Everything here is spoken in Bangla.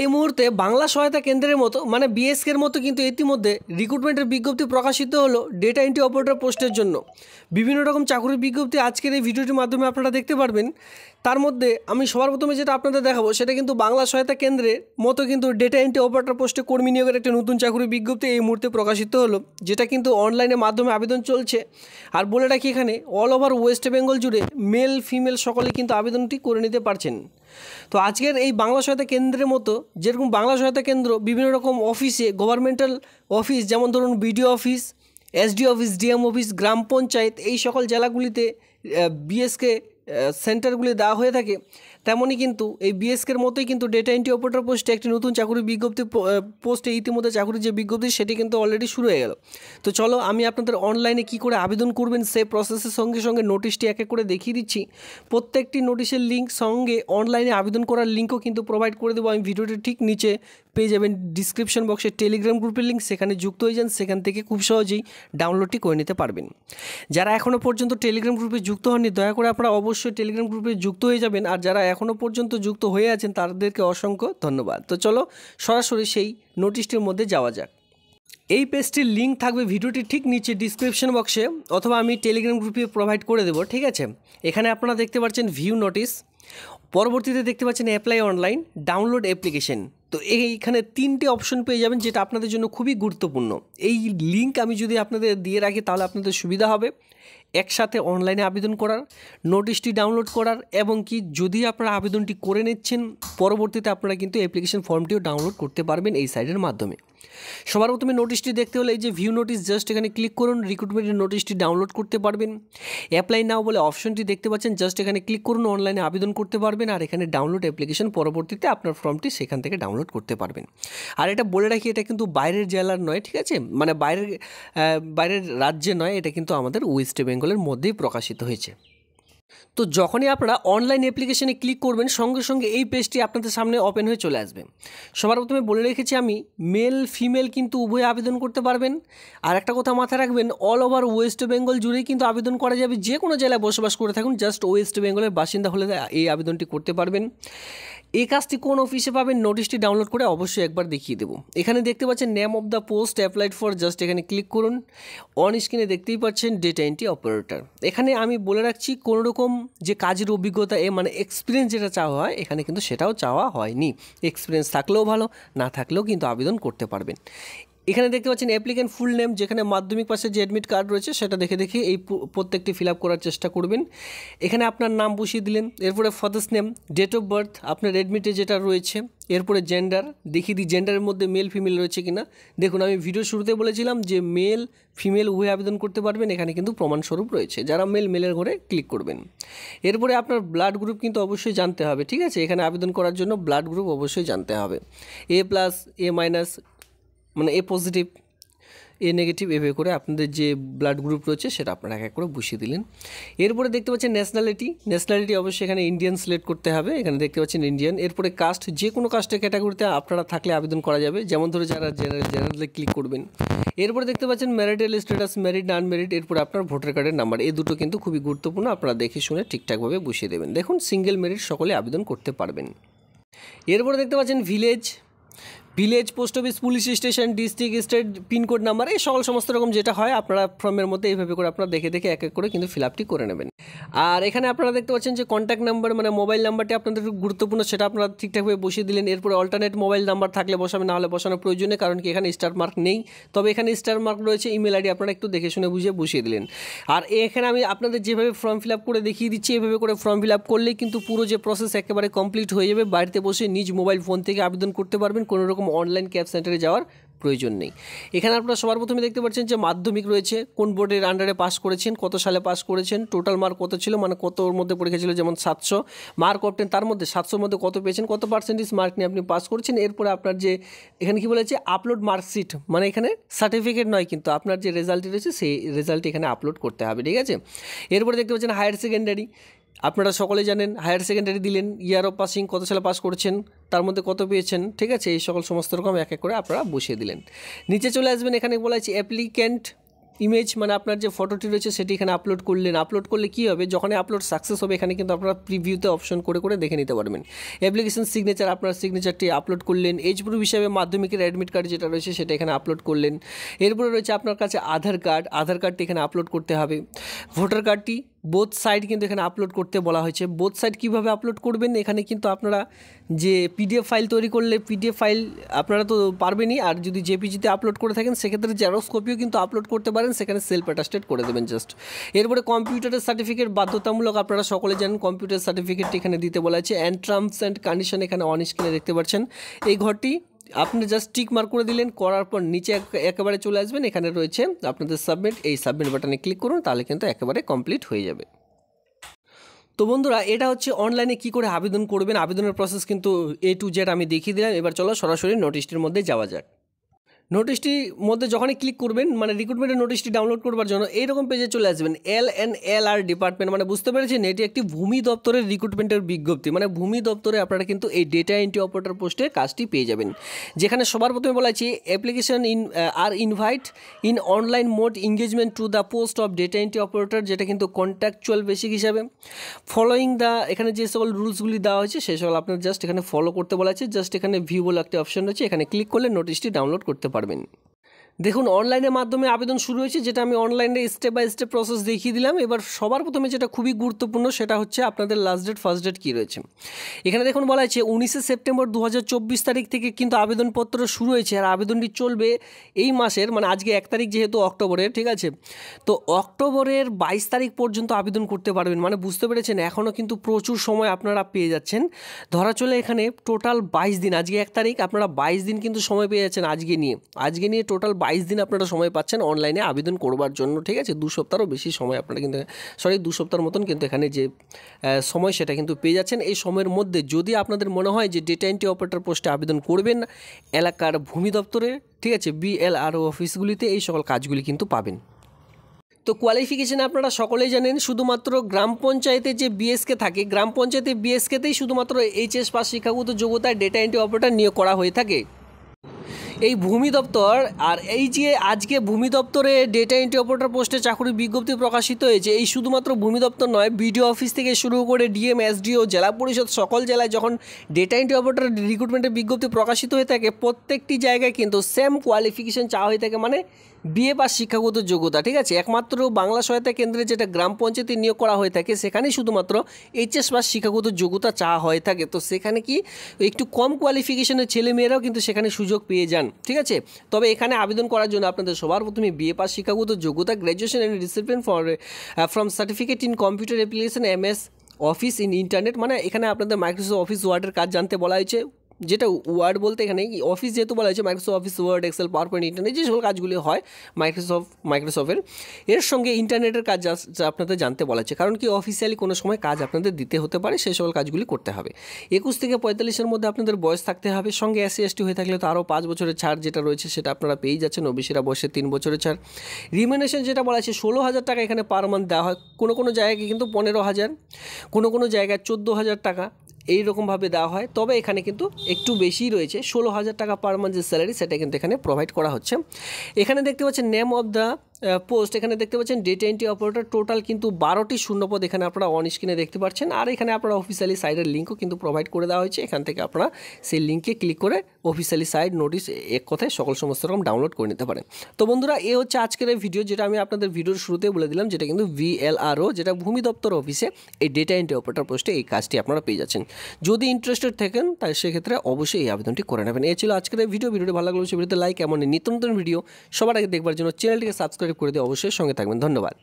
এই মুহূর্তে বাংলা সহায়তা কেন্দ্রের মতো মানে বিএসকের মতো কিন্তু ইতিমধ্যে রিক্রুটমেন্টের বিজ্ঞপ্তি প্রকাশিত হলো ডেটা এন্ট্রি অপারেটর পোস্টের জন্য বিভিন্ন রকম চাকরির বিজ্ঞপ্তি আজকের এই ভিডিওটির মাধ্যমে আপনারা দেখতে পারবেন তার মধ্যে আমি সবার প্রথমে যেটা আপনাদের দেখাবো সেটা কিন্তু বাংলা সহায়তা কেন্দ্রের মতো কিন্তু ডেটা এন্ট্রি অপারেটর পোস্টে কর্মী নিয়োগের একটা নতুন চাকরির বিজ্ঞপ্তি এই মুহূর্তে প্রকাশিত হলো যেটা কিন্তু অনলাইনের মাধ্যমে আবেদন চলছে আর বলে রাখি এখানে অল ওভার ওয়েস্ট বেঙ্গল জুড়ে মেল ফিমেল সকলে কিন্তু আবেদনটি করে নিতে পারছেন তো আজকের এই বাংলা সহায়তা কেন্দ্রের মতো যেরকম বাংলা সহায়তা কেন্দ্র বিভিন্ন রকম অফিসে গভর্নমেন্টাল অফিস যেমন ধরুন BDO office SD office DM office গ্রাম পঞ্চায়েত এই সকল জেলাগুলিতে বিএসকে সেন্টারগুলি দেওয়া হয়ে থাকে তেমনই কিন্তু এই বিএসকের মতোই কিন্তু ডেটা এন্ট্রি অপারেটর পোস্টে একটি নতুন চাকরির বিজ্ঞপ্তি পোস্টে ইতিমধ্যে চাকরির যে বিজ্ঞপ্তি সেটি কিন্তু অলরেডি শুরু হয়ে গেল তো চলো আমি আপনাদের অনলাইনে কি করে আবেদন করবেন সে প্রসেসের সঙ্গে সঙ্গে নোটিশটি এক এক করে দেখিয়ে দিচ্ছি প্রত্যেকটি নোটিশের লিঙ্ক সঙ্গে অনলাইনে আবেদন করার লিঙ্কও কিন্তু প্রোভাইড করে দেবো আমি ভিডিওটি ঠিক নিচে পেয়ে যাবেন ডিসক্রিপশন বক্সে টেলিগ্রাম গ্রুপের লিঙ্ক সেখানে যুক্ত হয়ে যান সেখান থেকে খুব সহজেই ডাউনলোডটি করে নিতে পারবেন যারা এখনও পর্যন্ত টেলিগ্রাম গ্রুপে যুক্ত হননি দয়া করে আপনারা অবশ্যই অবশ্যই টেলিগ্রাম গ্রুপে যুক্ত হয়ে যাবেন আর যারা এখনও পর্যন্ত যুক্ত হয়ে আছেন তাদেরকে অসংখ্য ধন্যবাদ তো চলো সরাসরি সেই নোটিশটির মধ্যে যাওয়া যাক এই পেজটির লিঙ্ক থাকবে ভিডিওটি ঠিক নিচে ডিসক্রিপশন বক্সে অথবা আমি টেলিগ্রাম গ্রুপে প্রোভাইড করে দেবো ঠিক আছে এখানে আপনারা দেখতে পাচ্ছেন ভিউ নোটিশ পরবর্তীতে দেখতে পাচ্ছেন অ্যাপ্লাই অনলাইন ডাউনলোড অ্যাপ্লিকেশন তো এইখানে তিনটে অপশন পেয়ে যাবেন যেটা আপনাদের জন্য খুবই গুরুত্বপূর্ণ এই লিঙ্ক আমি যদি আপনাদের দিয়ে রাখি তাহলে আপনাদের সুবিধা হবে একসাথে অনলাইনে আবেদন করার নোটিশটি ডাউনলোড করার এবং কি যদি আপনারা আবেদনটি করে নিচ্ছেন পরবর্তীতে আপনারা কিন্তু অ্যাপ্লিকেশন ফর্মটিও ডাউনলোড করতে পারবেন এই সাইটের মাধ্যমে সবার প্রথমে নোটিশটি দেখতে হলে এই যে ভিউ নোটিশ জাস্ট এখানে ক্লিক করুন রিক্রুটমেন্টের নোটিশটি ডাউনলোড করতে পারবেন অ্যাপ্লাই নাও বলে অপশনটি দেখতে পাচ্ছেন জাস্ট এখানে ক্লিক করুন অনলাইনে আবেদন করতে পারবেন আর এখানে ডাউনলোড অ্যাপ্লিকেশন পরবর্তীতে আপনার ফর্মটি সেখান থেকে ডাউনলোড করতে পারবেন আর এটা বলে রাখি এটা কিন্তু বাইরের জেলার নয় ঠিক আছে মানে বাইরের বাইরের রাজ্যে নয় এটা কিন্তু আমাদের ওয়েস্ট বেঙ্গলের মধ্যেই প্রকাশিত হয়েছে তো যখনই আপনারা অনলাইন অ্যাপ্লিকেশানে ক্লিক করবেন সঙ্গে সঙ্গে এই পেজটি আপনাদের সামনে ওপেন হয়ে চলে আসবে সবার প্রথমে বলে রেখেছি আমি মেল ফিমেল কিন্তু উভয়ে আবেদন করতে পারবেন আর একটা কথা মাথায় রাখবেন অল ওভার ওয়েস্ট বেঙ্গল জুড়েই কিন্তু আবেদন করা যাবে যে কোনো জেলায় বসবাস করে থাকুন জাস্ট ওয়েস্ট বেঙ্গলের বাসিন্দা হলে এই আবেদনটি করতে পারবেন এই কাজটি কোন অফিসে পাবেন নোটিশটি ডাউনলোড করে অবশ্যই একবার দেখিয়ে দেবো এখানে দেখতে পাচ্ছেন name of the post applied for just এখানে ক্লিক করুন অন স্ক্রিনে দেখতেই পাচ্ছেন ডেটা এন্ট্রি অপারেটর এখানে আমি বলে রাখছি কোনো রকম যে কাজের অভিজ্ঞতা এ মানে এক্সপিরিয়েন্স যেটা চাওয়া হয় এখানে কিন্তু সেটাও চাওয়া হয়নি এক্সপিরিয়েন্স থাকলেও ভালো না থাকলেও কিন্তু আবেদন করতে পারবেন এখানে দেখতে পাচ্ছেন অ্যাপ্লিকেন্ট ফুল নেম যেখানে মাধ্যমিক পাশে যে অ্যাডমিট কার্ড রয়েছে সেটা দেখে দেখে এই প্রত্যেকটি ফিল করার চেষ্টা করবেন এখানে আপনার নাম বসিয়ে দিলেন এরপরে father's name date of birth আপনার অ্যাডমিটে যেটা রয়েছে এরপরে জেন্ডার দেখিয়ে দিই জেন্ডারের মধ্যে মেল ফিমেল রয়েছে কিনা দেখুন আমি ভিডিও শুরুতে বলেছিলাম যে মেল ফিমেল উভয় আবেদন করতে পারবেন এখানে কিন্তু প্রমাণস্বরূপ রয়েছে যারা মেল মেলের ঘরে ক্লিক করবেন এরপরে আপনার ব্লাড গ্রুপ কিন্তু অবশ্যই জানতে হবে ঠিক আছে এখানে আবেদন করার জন্য ব্লাড গ্রুপ অবশ্যই জানতে হবে এ প্লাস এ মাইনাস মানে এ পজিটিভ এ নেগেটিভ এভাবে করে আপনাদের যে ব্লাড গ্রুপ রয়েছে সেটা আপনারা এক এক করে বসিয়ে দিলেন এরপরে দেখতে পাচ্ছেন ন্যাশনালিটি ন্যাশনালিটি অবশ্যই এখানে ইন্ডিয়ান সিলেক্ট করতে হবে এখানে দেখতে পাচ্ছেন ইন্ডিয়ান এরপরে কাস্ট যে কোনো কাস্টের ক্যাটাগরিতে আপনারা থাকলে আবেদন করা যাবে যেমন ধরে যারা জেনারেল জেনারেলে ক্লিক করবেন এরপরে দেখতে পাচ্ছেন marital status married unmarried এরপরে আপনার ভোটার কার্ডের নাম্বার এই দুটো কিন্তু খুবই গুরুত্বপূর্ণ আপনারা দেখে শুনে ঠিকঠাকভাবে বসিয়ে দেবেন দেখুন সিঙ্গেল মেরিট সকলে আবেদন করতে পারবেন এরপরে দেখতে পাচ্ছেন village village post office police station district state pincode number এই সকল সমস্ত রকম যেটা হয় আপনারা ফর্মের মধ্যে এইভাবে করে আপনারা দেখে দেখে এক এক করে কিন্তু ফিল আপটি করে নেবেন আর এখানে আপনারা দেখতে পাচ্ছেন যে কন্ট্যাক্ট নাম্বার মানে মোবাইল নাম্বারটি আপনাদের গুরুত্বপূর্ণ সেটা আপনারা ঠিকঠাকভাবে বসিয়ে দিলেন এরপরে অল্টারনেট মোবাইল নাম্বার থাকলে বসাবেন না হলে বসানোর প্রয়োজনে কারণ কি এখানে স্টার মার্ক নেই তবে এখানে স্টার মার্ক রয়েছে ইমেল আইডি আপনারা একটু দেখে শুনে বুঝিয়ে বসিয়ে দিলেন আর এখানে আমি আপনাদের যেভাবে ফর্ম ফিল আপ করে দেখিয়ে দিচ্ছি এভাবে করে ফর্ম ফিল আপ করলেই কিন্তু পুরো যে প্রসেস একেবারে কমপ্লিট হয়ে যাবে বাড়িতে বসে নিজ মোবাইল ফোন থেকে আবেদন করতে পারবেন কোনো রকম এরকম অনলাইন ক্যাব সেন্টারে যাওয়ার প্রয়োজন নেই এখানে আপনারা সবার প্রথমে দেখতে পাচ্ছেন যে মাধ্যমিক রয়েছে কোন বোর্ডের আন্ডারে পাস করেছেন কত সালে পাস করেছেন টোটাল মার্ক কত ছিল মানে কতর মধ্যে পরীক্ষা ছিল যেমন সাতশো মার্ক অপটেন তার মধ্যে সাতশোর মধ্যে কত পেয়েছেন কত পার্সেন্টেজ মার্ক নিয়ে আপনি পাস করেছেন এরপরে আপনার যে এখানে কি বলেছে আপলোড মার্কশিট মানে এখানে সার্টিফিকেট নয় কিন্তু আপনার যে রেজাল্ট রয়েছে সেই রেজাল্ট এখানে আপলোড করতে হবে ঠিক আছে এরপরে দেখতে পাচ্ছেন হায়ার সেকেন্ডারি আপনারা সকলে জানেন হায়ার সেকেন্ডারি দিলেন ইয়ার অফ পাসিং কত সালে পাস করছেন তার মধ্যে কত পেয়েছেন ঠিক আছে এই সকল সমস্ত রকম এক এক করে আপনারা বসিয়ে দিলেন নিচে চলে আসবেন এখানে বলা আছে অ্যাপ্লিক্যান্ট ইমেজ মানে আপনার যে ফটোটি রয়েছে সেটি এখানে আপলোড করলেন আপলোড করলে কী হবে যখন আপলোড সাকসেস হবে এখানে কিন্তু আপনারা প্রিভিউতে অপশন করে করে দেখে নিতে পারবেন অ্যাপ্লিকেশন সিগনেচার আপনার সিগনেচারটি আপলোড করলেন এজ প্রুফ হিসাবে মাধ্যমিকের অ্যাডমিট কার্ড যেটা রয়েছে সেটা এখানে আপলোড করলেন এরপরে রয়েছে আপনার কাছে আধার কার্ড আধার কার্ডটি এখানে আপলোড করতে হবে ভোটার কার্ডটি বোথ সাইড কিন্তু এখানে আপলোড করতে বলা হয়েছে বোথ সাইড কিভাবে আপলোড করবেন এখানে কিন্তু আপনারা যে পিডিএফ ফাইল তৈরি করলে পিডিএফ ফাইল আপনারা তো পারবেনই আর যদি জেপিজিতে আপলোড করে থাকেন সেক্ষেত্রে জেরক্স কপিও কিন্তু আপলোড করতে পারেন সেখানে সেলফ অ্যাটাস্টেড করে দেবেন জাস্ট এরপরে কম্পিউটারের সার্টিফিকেট বাধ্যতামূলক আপনারা সকলে জানেন কম্পিউটার সার্টিফিকেটটি এখানে দিতে বলা হয়েছে অ্যান্ড টার্মস অ্যান্ড কন্ডিশন এখানে অন দেখতে পাচ্ছেন এই ঘরটি আপনি জাস্ট টিক মার্ক করে দিলেন করার পর নিচে একেবারে চলে আসবেন এখানে রয়েছে আপনাদের সাবমিট এই সাবমিট বাটনে ক্লিক করুন তাহলে কিন্তু একেবারে কমপ্লিট হয়ে যাবে তো বন্ধুরা এটা হচ্ছে অনলাইনে কি করে আবেদন করবেন আবেদনের প্রসেস কিন্তু এ টু জেড আমি দেখিয়ে দিলাম এবার চলো সরাসরি নোটিশটির মধ্যে যাওয়া যাক নোটিশটির মধ্যে যখনই ক্লিক করবেন মানে রিক্রুটমেন্টের নোটিশটি ডাউনলোড করবার জন্য এইরকম পেজে চলে আসবেন এল এন এল আর ডিপার্টমেন্ট মানে বুঝতে পেরেছেন এটি একটি ভূমি দপ্তরের রিক্রুটমেন্টের বিজ্ঞপ্তি মানে ভূমি দপ্তরে আপনারা কিন্তু এই ডেটা এন্ট্রি অপারেটর পোস্টে কাজটি পেয়ে যাবেন যেখানে সবার প্রথমে বলা application in are invite in online mode engagement to the post of data entry operator যেটা কিন্তু কন্ট্যাকচুয়াল বেসিক হিসাবে ফলোয়িং দ্য এখানে যে সকল রুলসগুলি দেওয়া হয়েছে সেই সকল আপনার জাস্ট এখানে ফলো করতে বলা আছে জাস্ট এখানে ভিউ বলে একটি অপশন রয়েছে এখানে ক্লিক করলে নোটিশটি ডাউনলোড করতে পারেন পারবেন দেখুন অনলাইনের মাধ্যমে আবেদন শুরু হয়েছে যেটা আমি অনলাইনে স্টেপ বাই স্টেপ প্রসেস দেখিয়ে দিলাম এবার সবার প্রথমে যেটা খুবই গুরুত্বপূর্ণ সেটা হচ্ছে আপনাদের লাস্ট ডেট ফার্স্ট ডেট কী রয়েছে এখানে দেখুন বলা হয়েছে উনিশে সেপ্টেম্বর দু তারিখ থেকে কিন্তু আবেদনপত্র শুরু হয়েছে আর আবেদনটি চলবে এই মাসের মানে আজকে এক তারিখ যেহেতু অক্টোবরে ঠিক আছে তো অক্টোবরের বাইশ তারিখ পর্যন্ত আবেদন করতে পারবেন মানে বুঝতে পেরেছেন এখনও কিন্তু প্রচুর সময় আপনারা পেয়ে যাচ্ছেন ধরা চলে এখানে টোটাল বাইশ দিন আজকে এক তারিখ আপনারা বাইশ দিন কিন্তু সময় পেয়ে যাচ্ছেন আজকে নিয়ে আজকে নিয়ে টোটাল বাইশ দিন আপনারা সময় পাচ্ছেন অনলাইনে আবেদন করবার জন্য ঠিক আছে দু সপ্তাহরও বেশি সময় আপনারা কিন্তু সরি দু সপ্তাহের মতন কিন্তু এখানে যে সময় সেটা কিন্তু পেয়ে যাচ্ছেন এই সময়ের মধ্যে যদি আপনাদের মনে হয় যে ডেটা এন্ট্রি অপারেটর পোস্টে আবেদন করবেন এলাকার ভূমি দপ্তরে ঠিক আছে বিএলআরও অফিসগুলিতে এই সকল কাজগুলি কিন্তু পাবেন তো কোয়ালিফিকেশান আপনারা সকলেই জানেন শুধুমাত্র গ্রাম পঞ্চায়েতে যে বিএসকে থাকে গ্রাম পঞ্চায়েতে বিএসকেতেই শুধুমাত্র এইচএস পাস শিক্ষাগত যোগ্যতায় ডেটা এন্ট্রি অপারেটর নিয়োগ করা হয়ে থাকে এই ভূমি দপ্তর আর এই যে আজকে ভূমি দপ্তরে ডেটা এন্ট্রি অপারেটর পোস্টে চাকরির বিজ্ঞপ্তি প্রকাশিত হয়েছে এই শুধুমাত্র ভূমি দপ্তর নয় বিডিও অফিস থেকে শুরু করে ডিএম এসডিও জেলা পরিষদ সকল জেলায় যখন ডেটা এন্ট্রি অপারেটর রিক্রুটমেন্টের বিজ্ঞপ্তি প্রকাশিত হয়ে থাকে প্রত্যেকটি জায়গায় কিন্তু সেম কোয়ালিফিকেশন চাওয়া হয়ে থাকে মানে বিএ বা শিক্ষাগত যোগ্যতা ঠিক আছে একমাত্র বাংলা সহায়তা কেন্দ্রে যেটা গ্রাম পঞ্চায়েতে নিয়োগ করা হয়ে থাকে সেখানেই শুধুমাত্র এইচএস বা শিক্ষাগত যোগ্যতা চাওয়া হয়ে থাকে তো সেখানে কি একটু কম কোয়ালিফিকেশনের ছেলেমেয়েরাও কিন্তু সেখানে সুযোগ পেয়ে যান ঠিক আছে তবে এখানে আবেদন করার জন্য আপনাদের সবার প্রথমে বিএ পাস শিক্ষাগত যোগ্যতা graduation and discipline for from certificate in computer application M S office in internet মানে এখানে আপনাদের মাইক্রোসফট অফিস ওয়ার্ডের কাজ জানতে বলা হয়েছে যেটা ওয়ার্ড বলতে এখানে অফিস যেহেতু বলা হয়েছে Microsoft office word excel power point internet যে সকল কাজগুলি হয় মাইক্রোসফট মাইক্রোসফটের এর সঙ্গে ইন্টারনেটের কাজ আপনাদের জানতে বলা হচ্ছে কারণ কি অফিসিয়ালি কোনো সময় কাজ আপনাদের দিতে হতে পারে সেই সকল কাজগুলি করতে হবে একুশ থেকে পঁয়তাল্লিশের মধ্যে আপনাদের বয়স থাকতে হবে সঙ্গে এসসি এসটি হয়ে থাকলে তো আরও পাঁচ বছরের ছাড় যেটা রয়েছে সেটা আপনারা পেয়েই যাচ্ছেন ওবিসিরা বয়সে তিন বছরের ছাড় রিমিনেশন যেটা বলা আছে ষোলো হাজার টাকা এখানে পার মান্থ দেওয়া হয় কোনো কোনো জায়গায় কিন্তু পনেরো হাজার কোনো কোনো জায়গায় চোদ্দো হাজার টাকা এই রকমভাবে দেওয়া হয় তবে এখানে কিন্তু একটু বেশি রয়েছে ষোলো হাজার টাকা পার মান্থ যে স্যালারি সেটা কিন্তু এখানে প্রোভাইড করা হচ্ছে এখানে দেখতে পাচ্ছেন নেম অফ দ্য পোস্ট এখানে দেখতে পাচ্ছেন ডেটা এন্ট্রি অপারেটর টোটাল কিন্তু বারোটি শূন্যপদ এখানে আপনারা অন স্ক্রিনে দেখতে পাচ্ছেন আর এখানে আপনারা অফিসিয়ালি সাইডের লিঙ্কও কিন্তু প্রোভাইড করে দেওয়া হয়েছে এখান থেকে আপনারা সেই লিঙ্কে ক্লিক করে অফিসিয়ালি সাইট নোটিস এক কথায় সকল সমস্ত রকম ডাউনলোড করে নিতে পারেন তো বন্ধুরা এ হচ্ছে আজকের ভিডিও যেটা আমি আপনাদের ভিডিওর শুরুতে বলে দিলাম যেটা কিন্তু ভিএলআরও যেটা ভূমি দপ্তর অফিসে এই ডেটা এন্ট্রি অপারেটর পোস্টে এই কাজটি আপনারা পেয়ে যাচ্ছেন যদি ইন্টারেস্টেড থাকেন তাই সেক্ষেত্রে অবশ্যই এই আবেদনটি করে নেবেন এ ছিল আজকের ভিডিও ভিডিওটি ভালো লাগলো সে ভিডিওতে লাইক এমন নিত্য নতুন ভিডিও সবার আগে দেখবার জন্য চ্যানেলটিকে সাবস্ক্রাইব সাবস্ক্রাইব করে দিয়ে অবশ্যই সঙ্গে থাকবেন ধন্যবাদ